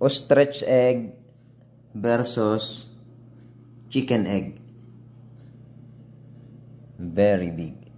ostrich egg versus chicken egg. Very big.